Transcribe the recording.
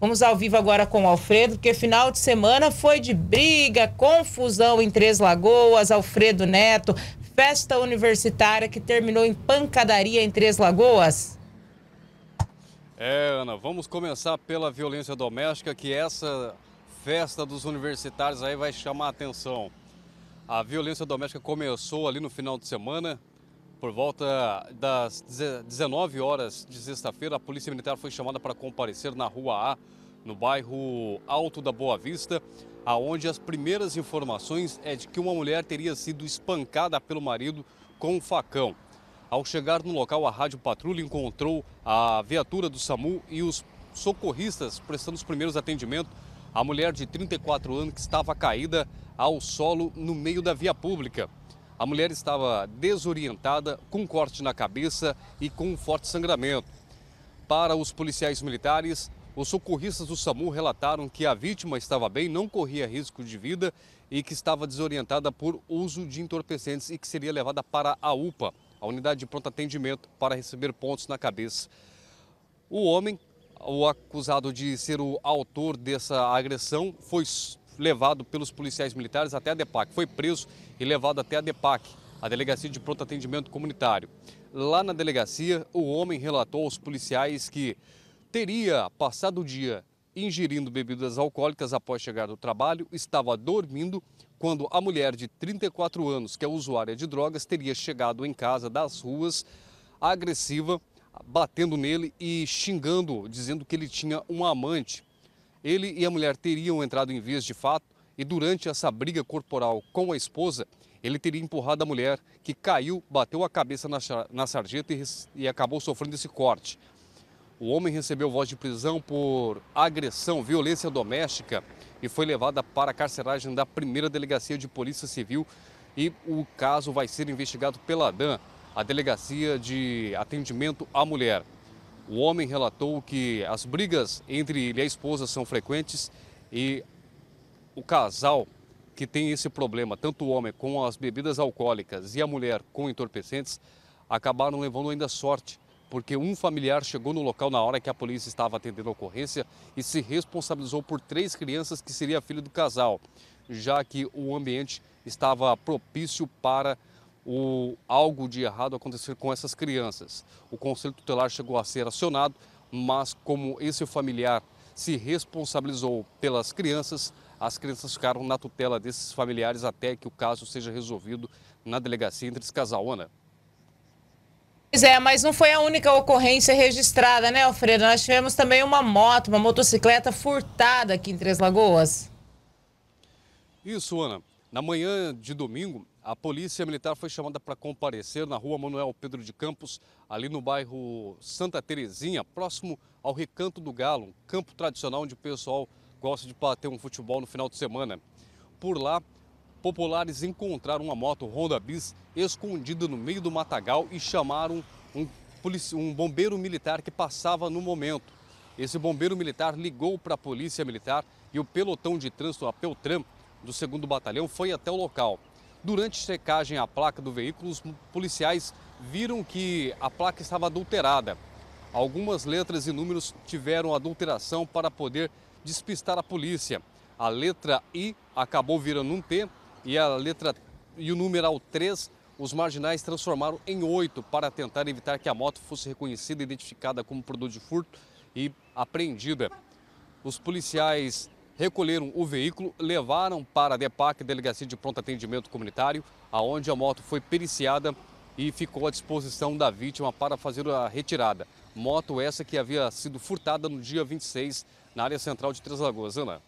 Vamos ao vivo agora com o Alfredo, porque final de semana foi de briga, confusão em Três Lagoas, Alfredo Neto, festa universitária que terminou em pancadaria em Três Lagoas. É, Ana, vamos começar pela violência doméstica, que essa festa dos universitários aí vai chamar a atenção. A violência doméstica começou ali no final de semana, por volta das 19 horas de sexta-feira, a Polícia Militar foi chamada para comparecer na Rua A, no bairro Alto da Boa Vista, aonde as primeiras informações é de que uma mulher teria sido espancada pelo marido com um facão. Ao chegar no local, a Rádio Patrulha encontrou a viatura do SAMU e os socorristas prestando os primeiros atendimentos à mulher de 34 anos que estava caída ao solo no meio da via pública. A mulher estava desorientada, com um corte na cabeça e com um forte sangramento. Para os policiais militares, os socorristas do SAMU relataram que a vítima estava bem, não corria risco de vida e que estava desorientada por uso de entorpecentes e que seria levada para a UPA, a unidade de pronto atendimento, para receber pontos na cabeça. O homem, o acusado de ser o autor dessa agressão, foi levado pelos policiais militares até a DEPAC. Foi preso e levado até a DEPAC, a Delegacia de Pronto Atendimento Comunitário. Lá na delegacia, o homem relatou aos policiais que teria passado o dia ingerindo bebidas alcoólicas após chegar do trabalho, estava dormindo quando a mulher de 34 anos, que é usuária de drogas, teria chegado em casa das ruas agressiva, batendo nele e xingando, dizendo que ele tinha um amante. Ele e a mulher teriam entrado em vias de fato e, durante essa briga corporal com a esposa, ele teria empurrado a mulher, que caiu, bateu a cabeça na, sarjeta e, e acabou sofrendo esse corte. O homem recebeu voz de prisão por agressão, violência doméstica e foi levado para a carceragem da primeira delegacia de polícia civil e o caso vai ser investigado pela DAN, a Delegacia de Atendimento à Mulher. O homem relatou que as brigas entre ele e a esposa são frequentes e o casal que tem esse problema, tanto o homem com as bebidas alcoólicas e a mulher com entorpecentes, acabaram levando ainda sorte, porque um familiar chegou no local na hora que a polícia estava atendendo a ocorrência e se responsabilizou por três crianças que seria filho do casal, já que o ambiente estava propício para o, algo de errado acontecer com essas crianças. O Conselho Tutelar chegou a ser acionado, mas como esse familiar se responsabilizou pelas crianças, as crianças ficaram na tutela desses familiares até que o caso seja resolvido na delegacia entre esse casal. Ana. Pois é, mas não foi a única ocorrência registrada, né, Alfredo? Nós tivemos também uma moto, uma motocicleta furtada aqui em Três Lagoas. Isso, Ana. Na manhã de domingo, a polícia militar foi chamada para comparecer na rua Manuel Pedro de Campos, ali no bairro Santa Terezinha, próximo ao Recanto do Galo, um campo tradicional onde o pessoal gosta de bater um futebol no final de semana. Por lá, populares encontraram uma moto Honda Bis escondida no meio do matagal e chamaram um, um bombeiro militar que passava no momento. Esse bombeiro militar ligou para a polícia militar e o pelotão de trânsito, a Peltram, do 2 Batalhão foi até o local. Durante checagem à placa do veículo, os policiais viram que a placa estava adulterada. Algumas letras e números tiveram adulteração para poder despistar a polícia. A letra I acabou virando um T e a letra e o numeral 3 os marginais transformaram em 8 para tentar evitar que a moto fosse reconhecida e identificada como produto de furto e apreendida. Os policiais recolheram o veículo, levaram para a DEPAC, Delegacia de Pronto Atendimento Comunitário, aonde a moto foi periciada e ficou à disposição da vítima para fazer a retirada. Moto essa que havia sido furtada no dia 26 na área central de Três Lagoas. Ana.